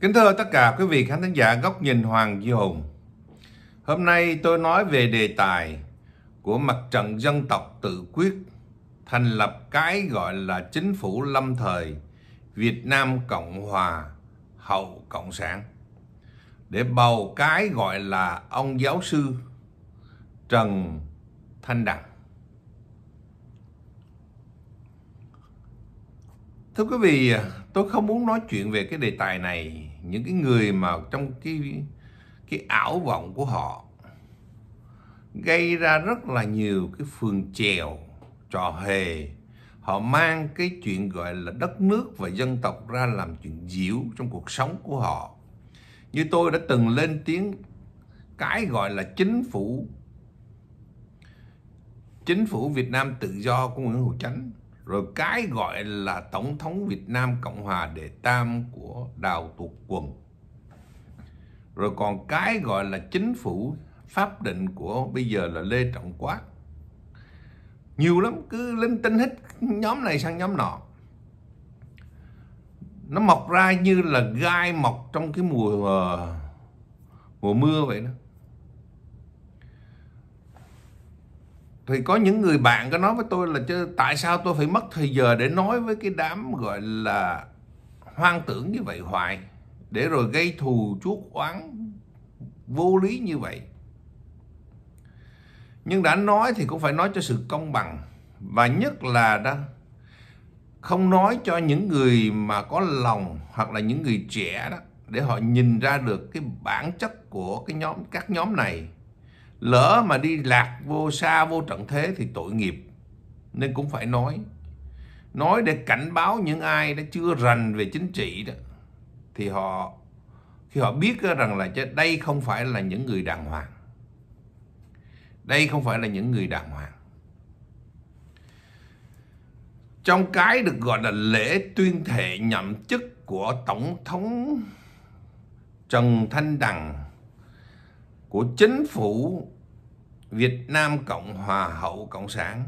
Kính thưa tất cả quý vị khán thính giả Góc nhìn Hoàng Duy Hùng. Hôm nay tôi nói về đề tài của mặt trận dân tộc tự quyết thành lập cái gọi là chính phủ lâm thời Việt Nam Cộng Hòa hậu Cộng sản để bầu cái gọi là ông giáo sư Trần Thanh Đặng. thưa quý vị tôi không muốn nói chuyện về cái đề tài này những cái người mà trong cái cái ảo vọng của họ gây ra rất là nhiều cái phường chèo trò hề họ mang cái chuyện gọi là đất nước và dân tộc ra làm chuyện diễu trong cuộc sống của họ như tôi đã từng lên tiếng cái gọi là chính phủ chính phủ Việt Nam tự do của Nguyễn Hữu Chánh rồi cái gọi là tổng thống Việt Nam Cộng hòa Đệ Tam của Đào Tuộc Quần rồi còn cái gọi là chính phủ pháp định của bây giờ là Lê Trọng Quát nhiều lắm cứ linh tinh hết nhóm này sang nhóm nọ nó mọc ra như là gai mọc trong cái mùa ờ, mùa mưa vậy đó thì có những người bạn có nói với tôi là chứ tại sao tôi phải mất thời giờ để nói với cái đám gọi là hoang tưởng như vậy hoài để rồi gây thù chuốc oán vô lý như vậy nhưng đã nói thì cũng phải nói cho sự công bằng và nhất là đó không nói cho những người mà có lòng hoặc là những người trẻ đó để họ nhìn ra được cái bản chất của cái nhóm các nhóm này lỡ mà đi lạc vô xa vô trận thế thì tội nghiệp nên cũng phải nói nói để cảnh báo những ai đã chưa rành về chính trị đó thì họ khi họ biết rằng là đây không phải là những người đàng hoàng đây không phải là những người đàng hoàng trong cái được gọi là lễ tuyên thệ nhậm chức của tổng thống Trần Thanh Đằng của chính phủ Việt Nam Cộng Hòa Hậu Cộng sản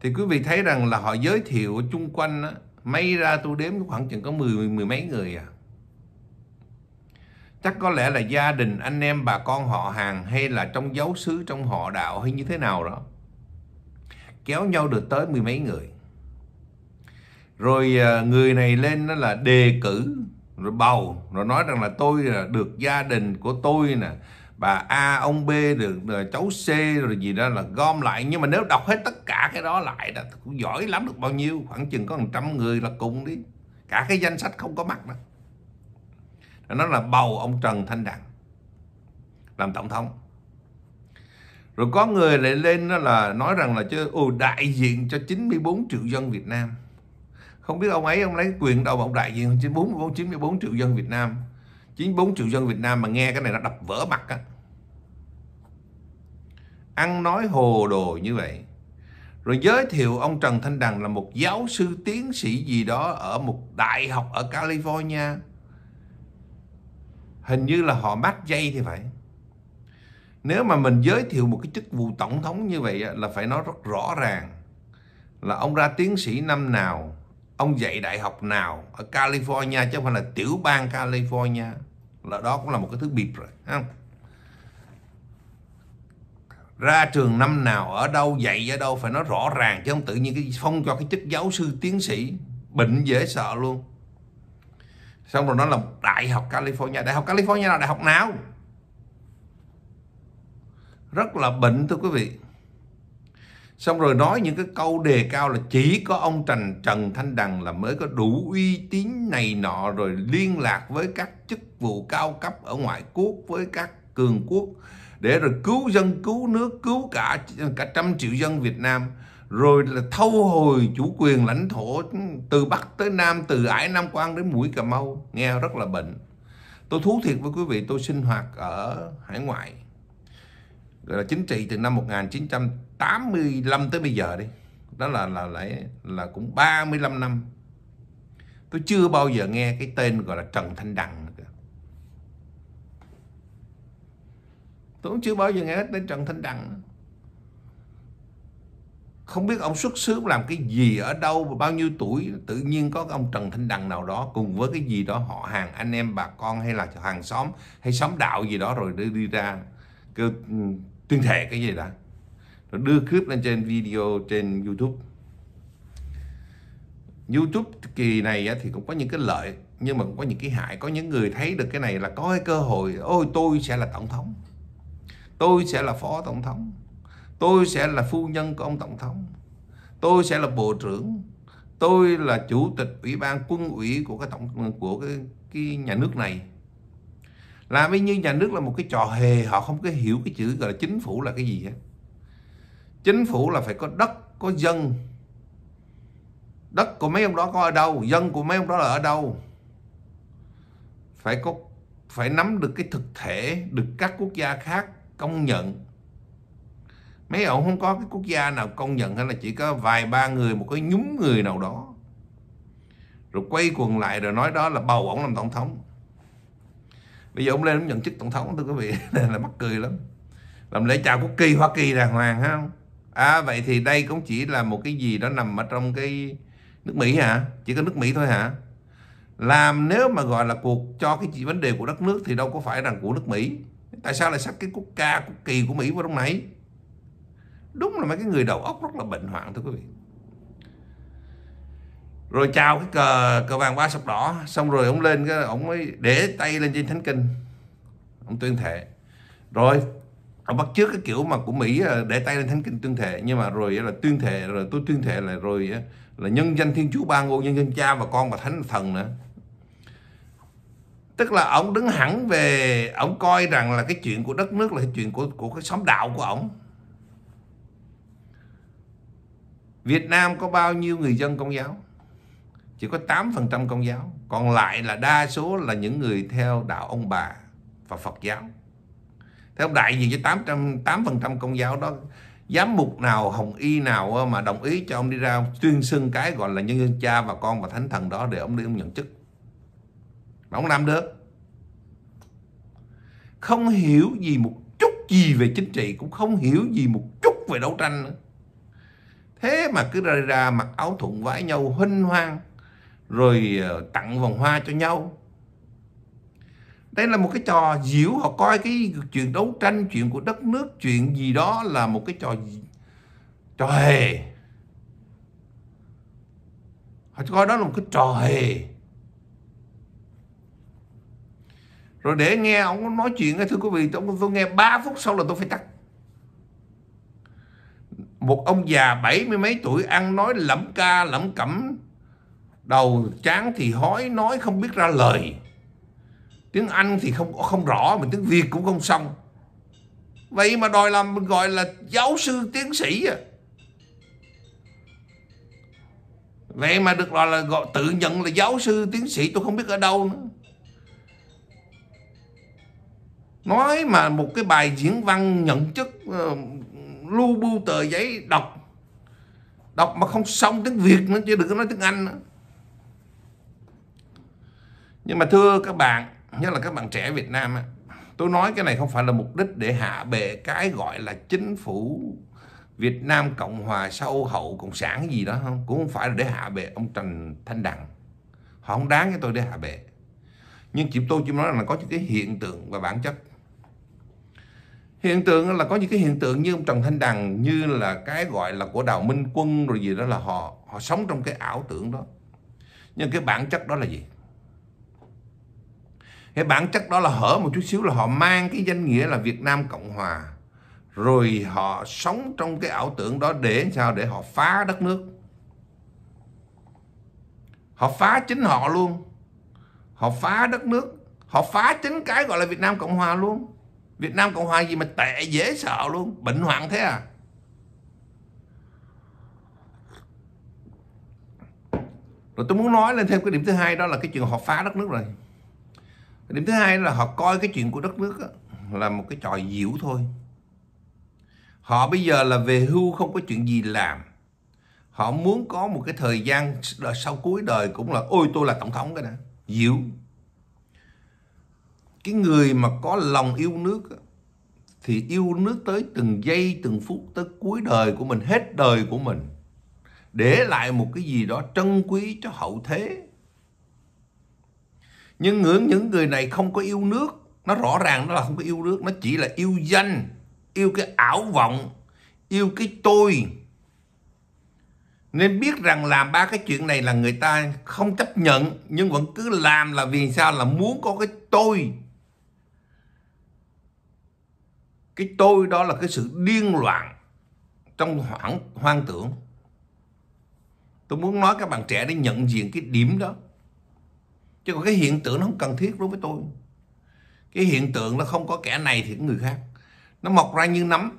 thì quý vị thấy rằng là họ giới thiệu chung quanh á, may ra tôi đếm khoảng chừng có mười mười mấy người à chắc có lẽ là gia đình anh em bà con họ hàng hay là trong giáo xứ trong họ đạo hay như thế nào đó kéo nhau được tới mười mấy người rồi à, người này lên đó là đề cử rồi bầu rồi nói rằng là tôi được gia đình của tôi nè bà A ông B được rồi cháu C rồi gì đó là gom lại nhưng mà nếu đọc hết tất cả cái đó lại là cũng giỏi lắm được bao nhiêu khoảng chừng có một trăm người là cùng đi cả cái danh sách không có mặt đó nó là bầu ông Trần Thanh Đặng làm tổng thống rồi có người lại lên đó là nói rằng là chứ ừ, đại diện cho 94 triệu dân Việt Nam không biết ông ấy ông lấy quyền đâu mà ông đại diện 94 94 triệu dân Việt Nam 94 triệu dân Việt Nam mà nghe cái này là đập vỡ mặt á ăn nói hồ đồ như vậy rồi giới thiệu ông Trần Thanh Đằng là một giáo sư tiến sĩ gì đó ở một đại học ở California hình như là họ mát dây thì phải nếu mà mình giới thiệu một cái chức vụ tổng thống như vậy là phải nói rất rõ ràng là ông ra tiến sĩ năm nào ông dạy đại học nào ở California chứ không phải là tiểu bang California là đó cũng là một cái thứ bịp rồi không ra trường năm nào ở đâu dạy ở đâu phải nói rõ ràng chứ không tự nhiên cái phong cho cái chức giáo sư tiến sĩ bệnh dễ sợ luôn xong rồi nó là đại học California đại học California là đại học nào rất là bệnh thưa quý vị xong rồi nói những cái câu đề cao là chỉ có ông Trần Trần Thanh Đằng là mới có đủ uy tín này nọ rồi liên lạc với các chức vụ cao cấp ở ngoại quốc với các cường quốc để rồi cứu dân cứu nước cứu cả cả trăm triệu dân Việt Nam rồi là thâu hồi chủ quyền lãnh thổ từ Bắc tới Nam từ Ải Nam Quan đến mũi Cà Mau nghe rất là bệnh tôi thú thiệt với quý vị tôi sinh hoạt ở hải ngoại gọi là chính trị từ năm 1985 tới bây giờ đi đó là là lại là cũng 35 năm tôi chưa bao giờ nghe cái tên gọi là Trần Thanh Đằng tôi cũng chưa bao giờ nghe tên Trần Thanh Đằng không biết ông xuất xứ làm cái gì ở đâu và bao nhiêu tuổi tự nhiên có ông Trần Thanh Đằng nào đó cùng với cái gì đó họ hàng anh em bà con hay là hàng xóm hay xóm đạo gì đó rồi đi, đi ra kêu ừ, tuyên thể cái gì đã rồi đưa clip lên trên video trên youtube youtube kỳ này thì cũng có những cái lợi nhưng mà cũng có những cái hại có những người thấy được cái này là có cái cơ hội ôi tôi sẽ là tổng thống tôi sẽ là phó tổng thống tôi sẽ là phu nhân của ông tổng thống tôi sẽ là bộ trưởng tôi là chủ tịch ủy ban quân ủy của cái tổng của cái cái nhà nước này làm y như nhà nước là một cái trò hề họ không có hiểu cái chữ gọi là chính phủ là cái gì hết chính phủ là phải có đất có dân đất của mấy ông đó có ở đâu dân của mấy ông đó là ở đâu phải có phải nắm được cái thực thể được các quốc gia khác công nhận mấy ông không có cái quốc gia nào công nhận hay là chỉ có vài ba người một cái nhúng người nào đó rồi quay quần lại rồi nói đó là bầu ổng làm tổng thống bây giờ ông lên ông nhận chức tổng thống thưa quý vị là mắc cười lắm làm lễ chào quốc kỳ hoa kỳ đàng hoàng ha à vậy thì đây cũng chỉ là một cái gì đó nằm ở trong cái nước mỹ hả chỉ có nước mỹ thôi hả làm nếu mà gọi là cuộc cho cái vấn đề của đất nước thì đâu có phải rằng của nước mỹ tại sao lại sắp cái quốc ca quốc kỳ của mỹ vào trong này đúng là mấy cái người đầu óc rất là bệnh hoạn thưa quý vị rồi trao cái cờ cờ vàng ba sọc đỏ xong rồi ông lên cái ông mới để tay lên trên thánh kinh ông tuyên thệ rồi ông bắt trước cái kiểu mà của mỹ ờ, để tay lên thánh kinh tuyên thệ nhưng mà rồi là tuyên thệ rồi tôi tuyên thệ là rồi là nhân danh thiên chúa ba ngôi nhân danh cha và con và thánh thần nữa tức là ông đứng hẳn về ông coi rằng là cái chuyện của đất nước là cái chuyện của của cái xóm đạo của ông Việt Nam có bao nhiêu người dân công giáo chỉ có 8% công giáo còn lại là đa số là những người theo đạo ông bà và Phật giáo thế ông đại diện cho 800 8% công giáo đó giám mục nào hồng y nào mà đồng ý cho ông đi ra tuyên xưng cái gọi là nhân dân cha và con và thánh thần đó để ông đi ông nhận chức mà ông làm được không hiểu gì một chút gì về chính trị cũng không hiểu gì một chút về đấu tranh nữa thế mà cứ ra ra mặc áo thụng vãi nhau huynh hoang rồi ờ, tặng vòng hoa cho nhau đây là một cái trò diễu họ coi cái chuyện đấu tranh chuyện của đất nước chuyện gì đó là một cái trò trò hề họ coi đó là một cái trò hề rồi để nghe ông nói chuyện thưa quý vị tôi, tôi nghe 3 phút sau là tôi phải tắt một ông già bảy mươi mấy tuổi ăn nói lẩm ca lẩm cẩm đầu chán thì hói nói không biết ra lời tiếng Anh thì không không rõ mà tiếng Việt cũng không xong vậy mà đòi làm mình gọi là giáo sư tiến sĩ à vậy mà được gọi là gọi tự nhận là giáo sư tiến sĩ tôi không biết ở đâu nữa nói mà một cái bài diễn văn nhận chức uh, lu bu tờ giấy đọc đọc mà không xong tiếng Việt nữa chứ đừng có nói tiếng Anh nữa nhưng mà thưa các bạn nhất là các bạn trẻ Việt Nam tôi nói cái này không phải là mục đích để hạ bệ cái gọi là chính phủ Việt Nam Cộng Hòa sau hậu Cộng sản gì đó không cũng không phải là để hạ bệ ông Trần Thanh Đằng họ không đáng cho tôi để hạ bệ nhưng chỉ tôi chỉ nói là có những cái hiện tượng và bản chất hiện tượng là có những cái hiện tượng như ông Trần Thanh Đằng như là cái gọi là của Đào Minh Quân rồi gì đó là họ họ sống trong cái ảo tưởng đó nhưng cái bản chất đó là gì cái bản chất đó là hở một chút xíu là họ mang cái danh nghĩa là Việt Nam Cộng Hòa rồi họ sống trong cái ảo tưởng đó để sao để họ phá đất nước họ phá chính họ luôn họ phá đất nước họ phá chính cái gọi là Việt Nam Cộng Hòa luôn Việt Nam Cộng Hòa gì mà tệ dễ sợ luôn bệnh hoạn thế à rồi tôi muốn nói lên thêm cái điểm thứ hai đó là cái chuyện họ phá đất nước rồi điểm thứ hai là họ coi cái chuyện của đất nước là một cái trò diễu thôi họ bây giờ là về hưu không có chuyện gì làm họ muốn có một cái thời gian đời sau cuối đời cũng là ôi tôi là tổng thống cái nè diễu cái người mà có lòng yêu nước thì yêu nước tới từng giây từng phút tới cuối đời của mình hết đời của mình để lại một cái gì đó trân quý cho hậu thế nhưng ngưỡng những người này không có yêu nước nó rõ ràng nó là không có yêu nước nó chỉ là yêu danh yêu cái ảo vọng yêu cái tôi nên biết rằng làm ba cái chuyện này là người ta không chấp nhận nhưng vẫn cứ làm là vì sao là muốn có cái tôi cái tôi đó là cái sự điên loạn trong hoảng hoang tưởng tôi muốn nói các bạn trẻ để nhận diện cái điểm đó chứ còn cái hiện tượng nó không cần thiết đối với tôi cái hiện tượng nó không có kẻ này thì người khác nó mọc ra như nấm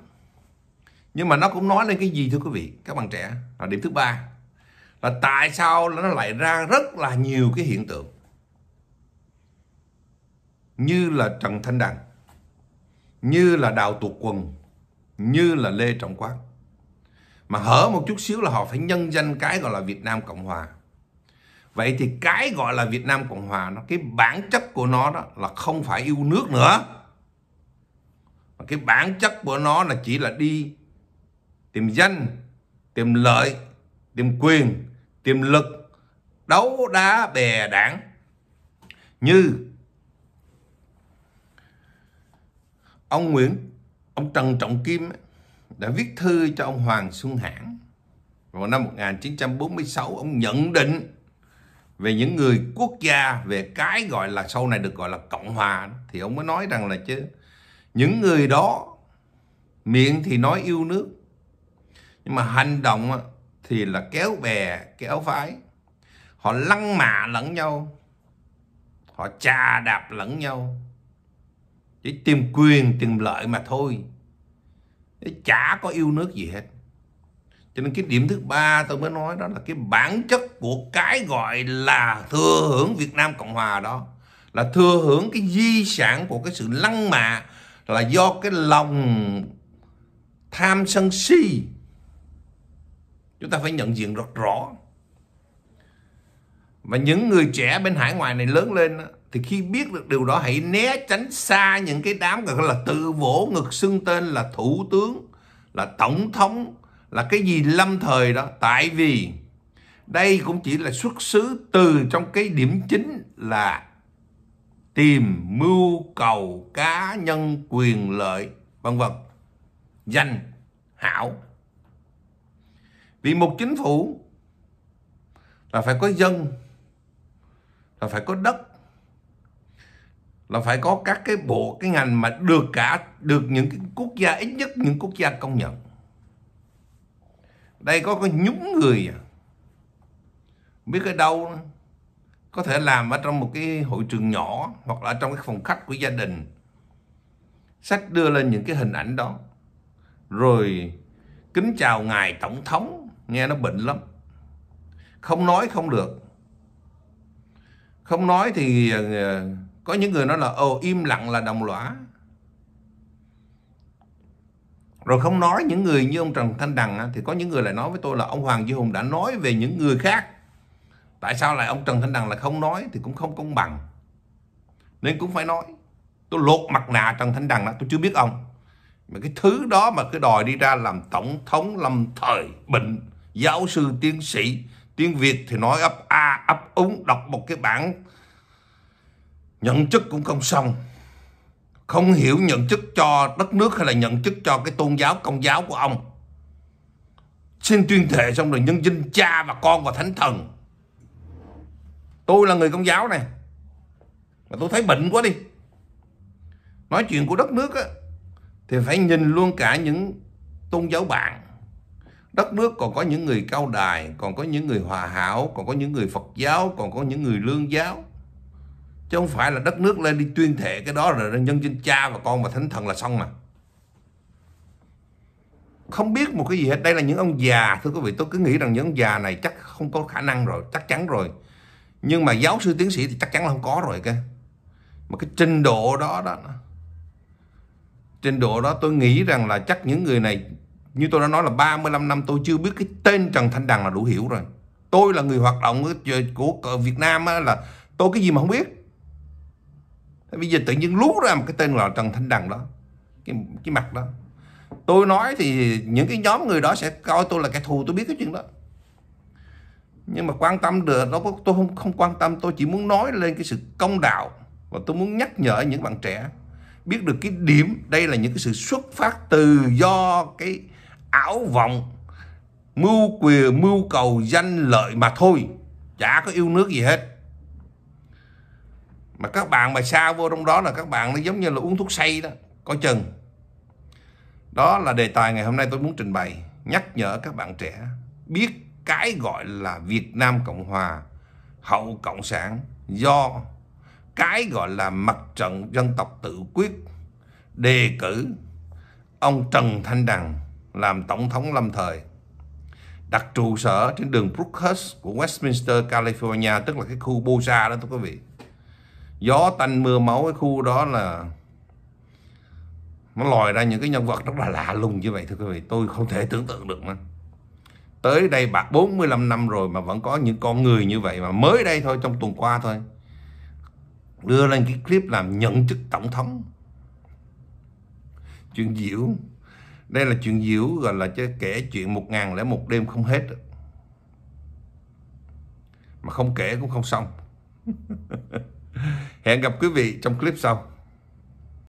nhưng mà nó cũng nói lên cái gì thưa quý vị các bạn trẻ là điểm thứ ba là tại sao nó lại ra rất là nhiều cái hiện tượng như là Trần Thanh Đằng như là Đào Tuột Quần như là Lê Trọng Quát mà hở một chút xíu là họ phải nhân danh cái gọi là Việt Nam Cộng Hòa vậy thì cái gọi là Việt Nam Cộng Hòa nó cái bản chất của nó đó là không phải yêu nước nữa cái bản chất của nó là chỉ là đi tìm danh tìm lợi tìm quyền tìm lực đấu đá bè đảng như ông Nguyễn ông Trần Trọng Kim đã viết thư cho ông Hoàng Xuân Hãn vào năm 1946 ông nhận định về những người quốc gia về cái gọi là sau này được gọi là cộng hòa thì ông mới nói rằng là chứ những người đó miệng thì nói yêu nước nhưng mà hành động thì là kéo bè kéo phái họ lăng mạ lẫn nhau họ chà đạp lẫn nhau chỉ tìm quyền tìm lợi mà thôi chả có yêu nước gì hết cho nên cái điểm thứ ba tôi mới nói đó là cái bản chất của cái gọi là thừa hưởng Việt Nam Cộng Hòa đó là thừa hưởng cái di sản của cái sự lăng mạ là do cái lòng tham sân si chúng ta phải nhận diện rất rõ và những người trẻ bên hải ngoại này lớn lên thì khi biết được điều đó hãy né tránh xa những cái đám gọi là tự vỗ ngực xưng tên là thủ tướng là tổng thống là cái gì lâm thời đó tại vì đây cũng chỉ là xuất xứ từ trong cái điểm chính là tìm mưu cầu cá nhân quyền lợi vân vân danh hảo vì một chính phủ là phải có dân là phải có đất là phải có các cái bộ cái ngành mà được cả được những cái quốc gia ít nhất những quốc gia công nhận đây có cái nhúng người à? biết ở đâu có thể làm ở trong một cái hội trường nhỏ hoặc là trong cái phòng khách của gia đình sách đưa lên những cái hình ảnh đó rồi kính chào ngài tổng thống nghe nó bệnh lắm không nói không được không nói thì ờ, có những người nói là ồ im lặng là đồng lõa rồi không nói những người như ông Trần Thanh Đằng thì có những người lại nói với tôi là ông Hoàng Duy Hùng đã nói về những người khác tại sao lại ông Trần Thanh Đằng là không nói thì cũng không công bằng nên cũng phải nói tôi lột mặt nạ Trần Thanh Đằng đó tôi chưa biết ông mà cái thứ đó mà cứ đòi đi ra làm tổng thống lâm thời bệnh giáo sư tiến sĩ tiếng Việt thì nói ấp a à, ấp úng đọc một cái bản nhận chức cũng không xong không hiểu nhận chức cho đất nước hay là nhận chức cho cái tôn giáo công giáo của ông xin tuyên thệ xong rồi nhân danh cha và con và thánh thần tôi là người công giáo này mà tôi thấy bệnh quá đi nói chuyện của đất nước á, thì phải nhìn luôn cả những tôn giáo bạn đất nước còn có những người cao đài còn có những người hòa hảo còn có những người phật giáo còn có những người lương giáo chứ không phải là đất nước lên đi tuyên thệ cái đó là nhân dân cha và con và thánh thần là xong mà không biết một cái gì hết đây là những ông già thưa quý vị tôi cứ nghĩ rằng những ông già này chắc không có khả năng rồi chắc chắn rồi nhưng mà giáo sư tiến sĩ thì chắc chắn là không có rồi kìa mà cái trình độ đó đó trình độ đó tôi nghĩ rằng là chắc những người này như tôi đã nói là 35 năm tôi chưa biết cái tên Trần Thanh Đằng là đủ hiểu rồi tôi là người hoạt động của Việt Nam là tôi cái gì mà không biết bây giờ tự nhiên lú ra một cái tên là Trần Thanh Đằng đó cái, cái mặt đó Tôi nói thì những cái nhóm người đó sẽ coi tôi là kẻ thù tôi biết cái chuyện đó Nhưng mà quan tâm được đó tôi không không quan tâm Tôi chỉ muốn nói lên cái sự công đạo Và tôi muốn nhắc nhở những bạn trẻ Biết được cái điểm Đây là những cái sự xuất phát từ do cái ảo vọng Mưu quyền, mưu cầu danh lợi mà thôi Chả có yêu nước gì hết mà các bạn mà xa vô trong đó là các bạn nó giống như là uống thuốc say đó có chừng đó là đề tài ngày hôm nay tôi muốn trình bày nhắc nhở các bạn trẻ biết cái gọi là Việt Nam Cộng Hòa hậu Cộng sản do cái gọi là mặt trận dân tộc tự quyết đề cử ông Trần Thanh Đằng làm tổng thống lâm thời đặt trụ sở trên đường Brookhurst của Westminster, California tức là cái khu Bosa đó thưa quý vị gió tanh mưa máu cái khu đó là nó lòi ra những cái nhân vật rất là lạ lùng như vậy thưa quý vị tôi không thể tưởng tượng được mà tới đây bạc 45 năm rồi mà vẫn có những con người như vậy mà mới đây thôi trong tuần qua thôi đưa lên cái clip làm nhận chức tổng thống chuyện diễu đây là chuyện diễu gọi là chứ kể chuyện một ngàn lẻ một đêm không hết mà không kể cũng không xong Hẹn gặp quý vị trong clip sau.